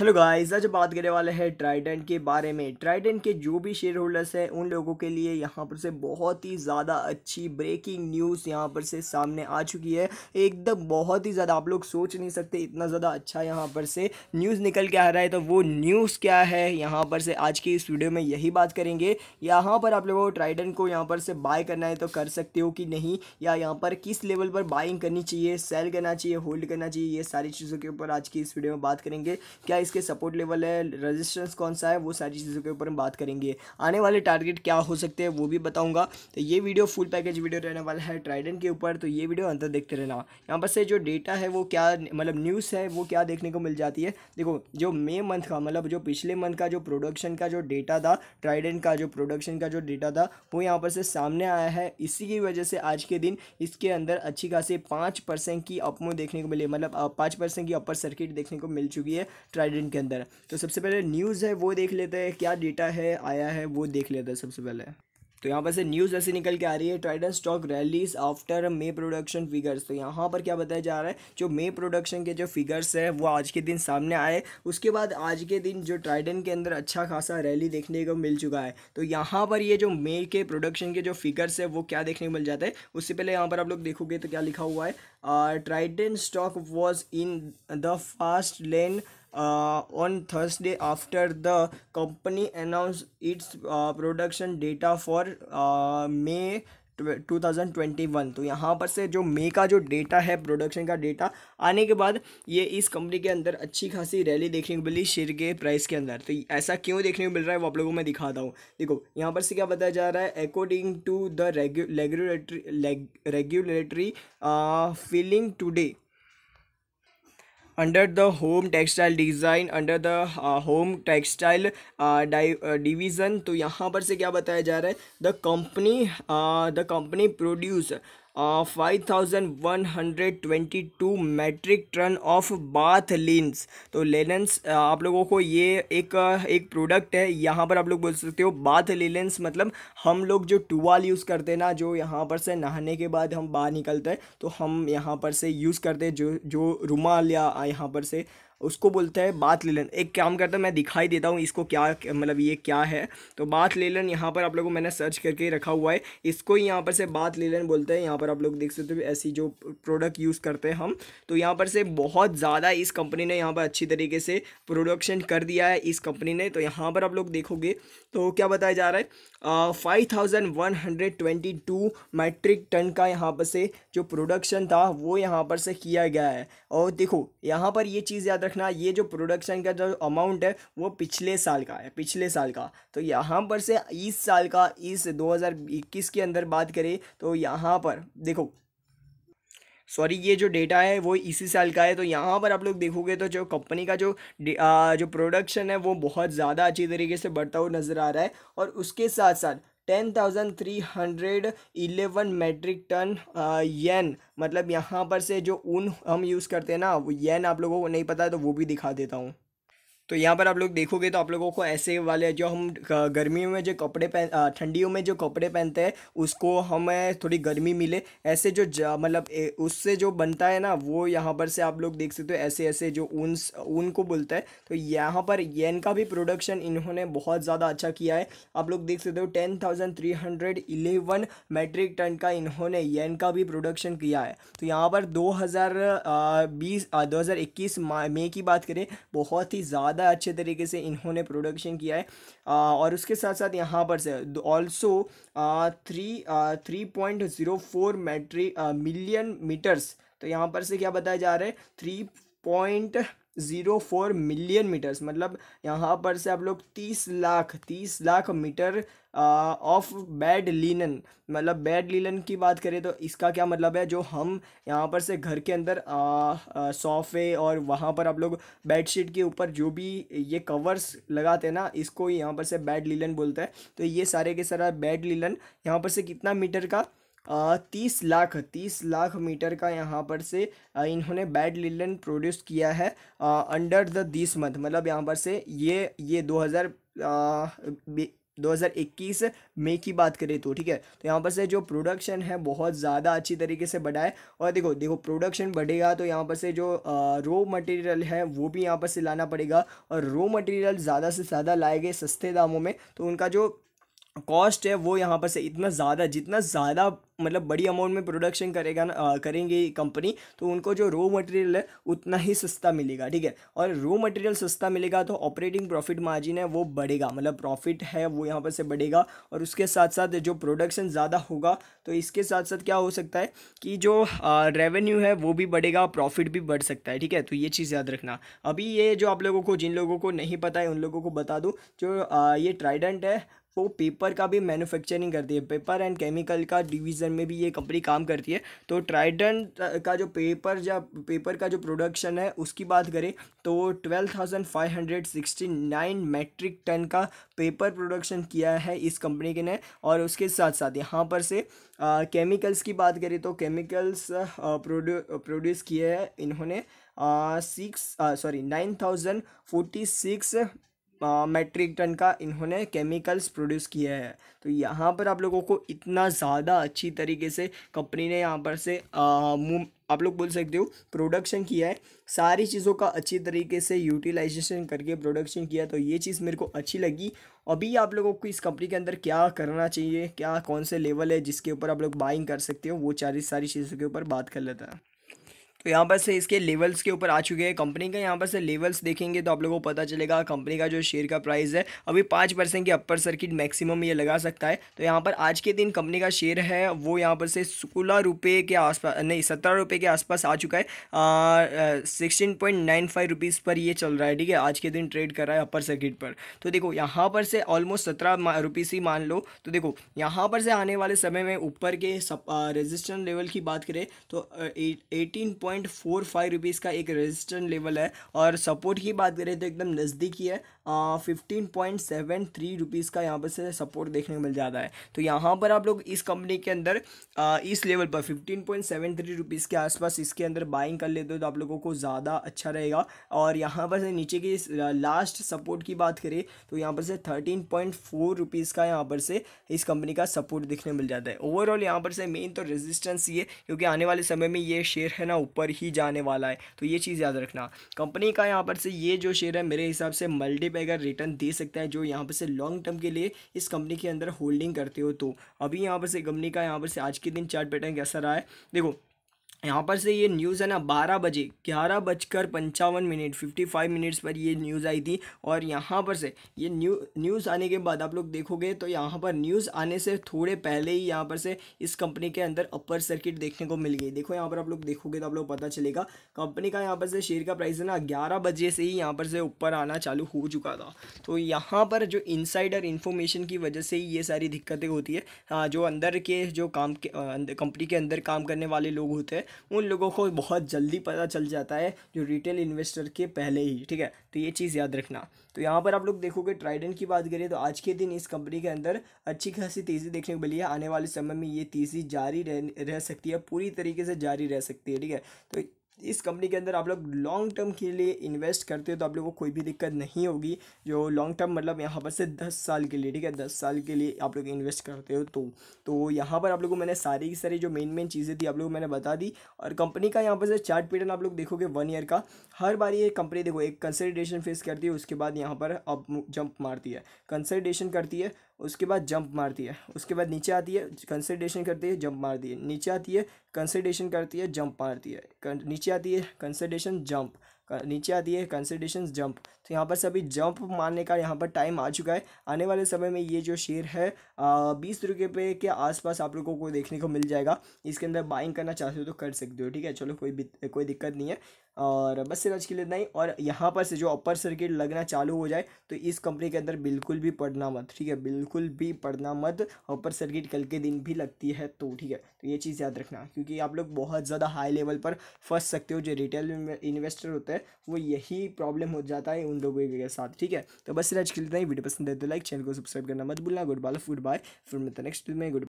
hello guys आज बात करने वाले हैं ट्राइडेंट के बारे में ट्राइडेंट के जो भी शेयर होल्डर्स हैं उन लोगों के लिए यहाँ पर से बहुत ही ज़्यादा अच्छी ब्रेकिंग न्यूज़ यहाँ पर से सामने आ चुकी है एकदम बहुत ही ज़्यादा आप लोग सोच नहीं सकते इतना ज़्यादा अच्छा यहाँ पर से न्यूज़ निकल के आ रहा है तो वो न्यूज़ क्या है यहाँ पर से आज की इस वीडियो में यही बात करेंगे यहाँ पर आप लोगों को ट्राइडेंट को यहाँ पर से बाय करना है तो कर सकते हो कि नहीं या यहाँ पर किस लेवल पर बाइंग करनी चाहिए सेल करना चाहिए होल्ड करना चाहिए ये सारी चीज़ों के ऊपर आज की इस वीडियो में बात करेंगे क्या इस इसके सपोर्ट लेवल है रेजिस्टेंस कौन सा है वो सारी चीज़ों के ऊपर हम बात करेंगे आने वाले टारगेट क्या हो सकते हैं वो भी बताऊंगा तो ये वीडियो फुल पैकेज वीडियो रहने वाला है ट्राइडेंट के ऊपर तो ये वीडियो अंतर देखते रहना यहाँ पर से जो डेटा है वो क्या मतलब न्यूज़ है वो क्या देखने को मिल जाती है देखो जो मे मंथ का मतलब जो पिछले मंथ का जो प्रोडक्शन का जो डेटा था ट्राइडेंट का जो प्रोडक्शन का जो डेटा था वो यहाँ पर से सामने आया है इसी की वजह से आज के दिन इसके अंदर अच्छी खासी पाँच परसेंट की अपमो देखने को मिली मतलब पाँच परसेंट की अपर सर्किट देखने को मिल चुकी है ट्राइडेंट के अंदर तो सबसे पहले न्यूज़ है वो देख लेते हैं क्या डेटा है आया है वो देख लेते हैं सबसे पहले तो यहाँ पर से न्यूज़ ऐसे निकल के आ रही है Trident stock rallies after May production figures तो यहाँ पर क्या बताया जा रहा है जो मे प्रोडक्शन के जो फिगर्स है वो आज के दिन सामने आए उसके बाद आज के दिन जो ट्राइडन के अंदर अच्छा खासा रैली देखने को मिल चुका है तो यहाँ पर ये जो मे के प्रोडक्शन के जो फिगर्स है वो क्या देखने को मिल जाते हैं उससे पहले यहाँ पर आप लोग देखोगे तो क्या लिखा हुआ है Trident stock was in the fast lane uh, on Thursday after the company announced its uh, production data for uh, May 2021 तो यहाँ पर से जो मे का जो डेटा है प्रोडक्शन का डेटा आने के बाद ये इस कंपनी के अंदर अच्छी खासी रैली देखने को मिली शेयर के प्राइस के अंदर तो ऐसा क्यों देखने को मिल रहा है वो आप लोगों को मैं दिखाता हूँ देखो यहाँ पर से क्या बताया जा रहा है according to the regulatory regulatory filing today under the home textile design under the uh, home textile uh, division तो यहाँ पर से क्या बताया जा रहा है the company uh, the company produce five thousand one hundred twenty two metric ton of bath linens तो लेनेंस आप लोगों को ये एक एक प्रोडक्ट है यहाँ पर आप लोग बोल सकते हो बाथ लिलेंस मतलब हम लोग जो टूवाल यूज़ करते हैं ना जो यहाँ पर से नहाने के बाद हम बाहर निकलते हैं तो हम यहाँ पर से यूज़ करते हैं जो जो रुमाल या यहाँ पर से उसको बोलता है बात लेलन एक काम करता मैं दिखाई देता हूँ इसको क्या मतलब ये क्या है तो बात लेलन यहाँ पर आप लोगों को मैंने सर्च करके रखा हुआ है इसको ही यहाँ पर से बात लेलन बोलते हैं यहाँ पर आप लोग देख सकते हो ऐसी जो प्रोडक्ट यूज़ करते हैं हम तो यहाँ पर से बहुत ज़्यादा इस कंपनी ने यहाँ पर अच्छी तरीके से प्रोडक्शन कर दिया है इस कंपनी ने तो यहाँ पर आप लोग देखोगे तो क्या बताया जा रहा है five thousand one hundred twenty two metric ton का यहाँ पर से जो प्रोडक्शन था वो यहाँ पर से किया गया है और देखो यहाँ पर ये चीज़ याद रखना ये जो प्रोडक्शन का जो अमाउंट है वो पिछले साल का है पिछले साल का तो यहाँ पर से इस साल का इस 2021 के अंदर बात करें तो यहाँ पर देखो सॉरी ये जो डेटा है वो इसी साल का है तो यहाँ पर आप लोग देखोगे तो जो कंपनी का जो आ, जो प्रोडक्शन है वो बहुत ज़्यादा अच्छी तरीके से बढ़ता हुआ नज़र आ रहा है और उसके साथ साथ ten thousand three hundred eleven metric ton yarn मतलब यहाँ पर से जो ऊन हम यूज़ करते हैं ना वो येन आप लोगों को नहीं पता है तो वो भी दिखा देता हूँ तो यहाँ पर आप लोग देखोगे तो आप लोगों को ऐसे वाले जो हम गर्मियों में जो कपड़े पहन ठंडियों में जो कपड़े पहनते हैं उसको हमें थोड़ी गर्मी मिले ऐसे जो मतलब उससे जो बनता है ना वो यहाँ पर से आप लोग देख सकते हो ऐसे ऐसे जो ऊन ऊन को बोलते हैं तो यहाँ पर येन का भी प्रोडक्शन इन्होंने बहुत ज़्यादा अच्छा किया है आप लोग देख सकते हो ten thousand three hundred eleven metric ton का इन्होंने येन का भी प्रोडक्शन किया है तो यहाँ पर दो हज़ार बीस दो हज़ार इक्कीस मई की बात करें बहुत ही ज़्यादा ज़्यादा अच्छे तरीके से इन्होंने प्रोडक्शन किया है और उसके साथ साथ यहाँ पर से also three three point zero four metric million metres तो यहाँ पर से क्या बताया जा रहा है three point zero four million metres मतलब यहाँ पर से आप लोग तीस लाख तीस lakh metre of bed linen मतलब बेड लिनन की बात करें तो इसका क्या मतलब है जो हम यहाँ पर से घर के अंदर सोफे और वहाँ पर आप लोग बेडशीट के ऊपर जो भी ये कवर्स लगाते हैं ना इसको यहाँ पर से बेड लिनन बोलते हैं तो ये सारे के सारा बेड लिनन यहाँ पर से कितना मीटर का तीस लाख तीस लाख मीटर का यहाँ पर से इन्होंने बैड लिलन प्रोड्यूस किया है अंडर द दिस मंथ मतलब यहाँ पर से ये ये दो हज़ार 2021 मई की बात करें तो ठीक है तो यहाँ पर से जो प्रोडक्शन है बहुत ज़्यादा अच्छी तरीके से बढ़ा है और देखो देखो प्रोडक्शन बढ़ेगा तो यहाँ पर से जो रो मटेरियल है वो भी यहाँ पर से लाना पड़ेगा और रो मटेरियल ज़्यादा से ज़्यादा लाए गए सस्ते दामों में तो उनका जो कॉस्ट है वो यहाँ पर से इतना ज़्यादा जितना ज़्यादा मतलब बड़ी अमाउंट में प्रोडक्शन करेगा ना आ, करेंगे कंपनी तो उनको जो रॉ मटेरियल है उतना ही सस्ता मिलेगा ठीक है और रॉ मटेरियल सस्ता मिलेगा तो ऑपरेटिंग प्रॉफिट मार्जिन है वो बढ़ेगा मतलब प्रॉफिट है वो यहाँ पर से बढ़ेगा और उसके साथ साथ जो प्रोडक्शन ज़्यादा होगा तो इसके साथ साथ क्या हो सकता है कि जो रेवेन्यू है वो भी बढ़ेगा प्रॉफिट भी बढ़ सकता है ठीक है तो ये चीज़ याद रखना अभी ये जो आप लोगों को जिन लोगों को नहीं पता है उन लोगों को बता दूँ जो ये ट्राइडेंट है वो पेपर का भी मैन्युफैक्चरिंग करती है पेपर एंड केमिकल का डिवीज़न में भी ये कंपनी काम करती है तो ट्राइडेंट का जो पेपर या पेपर का जो प्रोडक्शन है उसकी बात करें तो twelve thousand five hundred sixty nine metric ton का पेपर प्रोडक्शन किया है इस कंपनी के ने और उसके साथ साथ यहाँ पर से केमिकल्स की बात करें तो केमिकल्स प्रोड्यू प्रोड्यूस किए हैं इन्होंने six sorry nine thousand forty six metric ton का इन्होंने केमिकल्स प्रोड्यूस किया है तो यहाँ पर आप लोगों को इतना ज़्यादा अच्छी तरीके से कंपनी ने यहाँ पर से मुँह आप लोग बोल सकते हो प्रोडक्शन किया है सारी चीज़ों का अच्छी तरीके से यूटिलाइजेशन करके प्रोडक्शन किया तो ये चीज़ मेरे को अच्छी लगी अभी आप लोगों को इस कंपनी के अंदर क्या करना चाहिए क्या कौन से लेवल है जिसके ऊपर आप लोग बाइंग कर सकते हो वो सारी सारी चीज़ों के ऊपर बात कर लेता है तो यहाँ पर से इसके लेवल्स के ऊपर आ चुके हैं कंपनी का यहाँ पर से लेवल्स देखेंगे तो आप लोगों को पता चलेगा कंपनी का जो शेयर का प्राइस है अभी पाँच परसेंट की अपर सर्किट मैक्सिमम ये लगा सकता है तो यहाँ पर आज के दिन कंपनी का शेयर है वो यहाँ पर से सोलह रुपये के आसपास नहीं सत्रह रुपये के आसपास आ चुका है sixteen point nine five rupees पर ये चल रहा है ठीक है आज के दिन ट्रेड कर रहा है अपर सर्किट पर तो देखो यहाँ पर से ऑलमोस्ट सत्रह रुपीज़ ही मान लो तो देखो यहाँ पर से आने वाले समय में ऊपर के रेजिस्टेंस लेवल की बात करें तो eighteen point point four five rupees का एक रेजिस्टेंट लेवल है और सपोर्ट की बात करें तो एकदम नज़दीक ही है fifteen point seven three rupees का यहाँ पर से सपोर्ट देखने को मिल जाता है तो यहाँ पर आप लोग इस कंपनी के अंदर आ, इस लेवल पर fifteen point seven three rupees के आसपास इसके अंदर बाइंग कर लेते हो तो आप लोगों को ज़्यादा अच्छा रहेगा और यहाँ पर से नीचे की लास्ट सपोर्ट की बात करें तो यहाँ पर से थर्टीन पॉइंट फोर रुपीज़ का यहाँ पर से इस कंपनी का सपोर्ट देखने मिल जाता है ओवरऑल यहाँ पर से मेन तो रेजिस्टेंस ये क्योंकि आने वाले समय में ये शेयर है ना ऊपर ही जाने वाला है तो ये चीज़ याद रखना कंपनी का यहाँ पर से ये जो शेयर है मेरे हिसाब से मल्टी पे रिटर्न दे सकता है जो यहाँ पर से लॉन्ग टर्म के लिए इस कंपनी के अंदर होल्डिंग करते हो तो अभी यहाँ पर से कंपनी का यहाँ पर से आज के दिन चार्ट पैटर्न कैसा रहा है देखो यहाँ पर से ये न्यूज़ है ना बारह बजे ग्यारह बजकर पंचावन मिनट फिफ्टी फाइव मिनट्स पर ये न्यूज़ आई थी और यहाँ पर से ये न्यू न्यूज़ आने के बाद आप लोग देखोगे तो यहाँ पर न्यूज़ आने से थोड़े पहले ही यहाँ पर से इस कंपनी के अंदर अपर सर्किट देखने को मिल गई देखो यहाँ पर आप लोग देखोगे तो आप लोग पता चलेगा कंपनी का यहाँ पर से शेयर का प्राइस है ना ग्यारह बजे से ही यहाँ पर से ऊपर आना चालू हो चुका था तो यहाँ पर जो इनसाइडर इन्फॉर्मेशन की वजह से ही ये सारी दिक्कतें होती है हाँ, जो अंदर के जो काम के कंपनी के अंदर काम करने वाले लोग होते हैं उन लोगों को बहुत जल्दी पता चल जाता है जो रिटेल इन्वेस्टर के पहले ही ठीक है तो ये चीज़ याद रखना तो यहाँ पर आप लोग देखोगे ट्राइडेंट की बात करें तो आज के दिन इस कंपनी के अंदर अच्छी खासी तेज़ी देखने को मिली है आने वाले समय में ये तेज़ी जारी रह, रह सकती है पूरी तरीके से जारी रह सकती है ठीक है तो इस कंपनी के अंदर आप लोग लॉन्ग टर्म के लिए इन्वेस्ट करते हो तो आप लोग को कोई भी दिक्कत नहीं होगी जो लॉन्ग टर्म मतलब यहाँ पर से दस साल के लिए ठीक है दस साल के लिए आप लोग इन्वेस्ट करते हो तो तो यहाँ पर आप लोग को मैंने सारी की सारी जो मेन मेन चीज़ें थी आप लोग को मैंने बता दी और कंपनी का यहाँ पर से चार्ट पैटर्न आप लोग देखोगे वन ईयर का हर बार ये कंपनी देखो एक कंसल्टेशन फेस करती है उसके बाद यहाँ पर अब जंप मारती है कंसल्टेशन करती है उसके बाद जंप मारती है उसके बाद नीचे आती है कंसल्टेशन करती है जंप मारती है नीचे आती है कंसल्टेशन करती है जंप मारती है नीचे आती है कंसल्टेशन जंप नीचे आती है कंसल्टेशन जंप तो यहाँ पर सभी जंप मारने का यहाँ पर टाइम आ चुका है आने वाले समय में ये जो शेयर है बीस रुपये पे के आसपास आप लोगों को देखने को मिल जाएगा इसके अंदर बाइंग करना चाहते हो तो कर सकते हो ठीक है चलो कोई कोई दिक्कत नहीं है और बस सिर्फ के लिए इतना ही और यहाँ पर से जो अपर सर्किट लगना चालू हो जाए तो इस कंपनी के अंदर बिल्कुल भी पढ़ना मत ठीक है बिल्कुल भी पढ़ना मत अपर सर्किट कल के दिन भी लगती है तो ठीक है तो ये चीज़ याद रखना क्योंकि आप लोग बहुत ज़्यादा हाई लेवल पर फंस सकते हो जो रिटेल इन्वेस्टर होते हैं वो यही प्रॉब्लम हो जाता है उन लोगों के साथ ठीक है तो बस सिर्फ के लिए इतना ही वीडियो पसंद है तो लाइक चैनल को सब्सक्राइब करना मत भूलना गुड बाय गुड बाय फिर मिलते नेक्स्ट में गुड